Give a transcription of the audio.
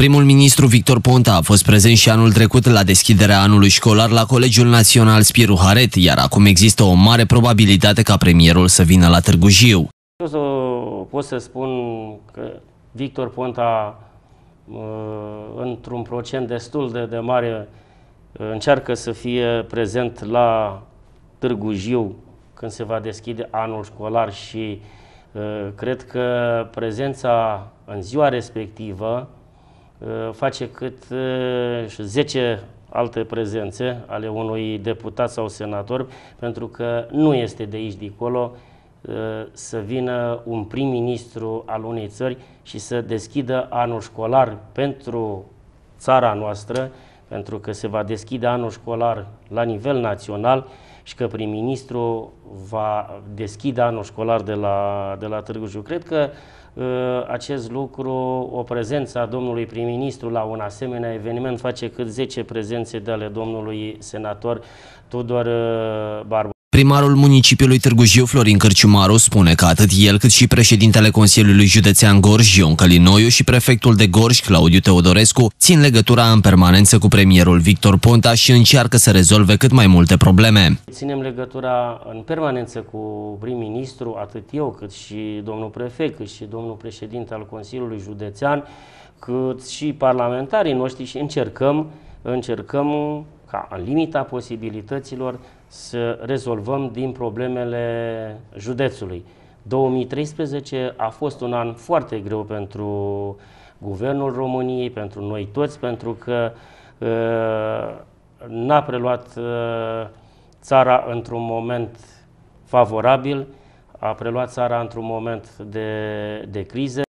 Primul ministru Victor Ponta a fost prezent și anul trecut la deschiderea anului școlar la Colegiul Național Spiru Haret, iar acum există o mare probabilitate ca premierul să vină la Târgu Jiu. Eu să, pot să spun că Victor Ponta, uh, într-un procent destul de, de mare, uh, încearcă să fie prezent la Târgu Jiu când se va deschide anul școlar și uh, cred că prezența în ziua respectivă Eh, face cât eh, și 10 alte prezențe ale unui deputat sau senator, pentru că nu este de aici, acolo, eh, să vină un prim-ministru al unei țări și să deschidă anul școlar pentru țara noastră, pentru că se va deschide anul școlar la nivel național, și că prim-ministru va deschide anul școlar de la, de la Târgu Jiu. Cred că uh, acest lucru, o prezență a domnului prim-ministru la un asemenea eveniment face cât 10 prezențe de ale domnului senator Tudor uh, Barbu. Primarul municipiului Târgu Jiu, Florin Cârciumaru, spune că atât el cât și președintele Consiliului Județean Gorj, Ion Călinoiu și prefectul de Gorj, Claudiu Teodorescu, țin legătura în permanență cu premierul Victor Ponta și încearcă să rezolve cât mai multe probleme. Ținem legătura în permanență cu prim-ministru, atât eu cât și domnul prefect, cât și domnul președinte al Consiliului Județean, cât și parlamentarii noștri și încercăm, încercăm ca în limita posibilităților să rezolvăm din problemele județului. 2013 a fost un an foarte greu pentru Guvernul României, pentru noi toți, pentru că uh, n-a preluat uh, țara într-un moment favorabil, a preluat țara într-un moment de, de criză.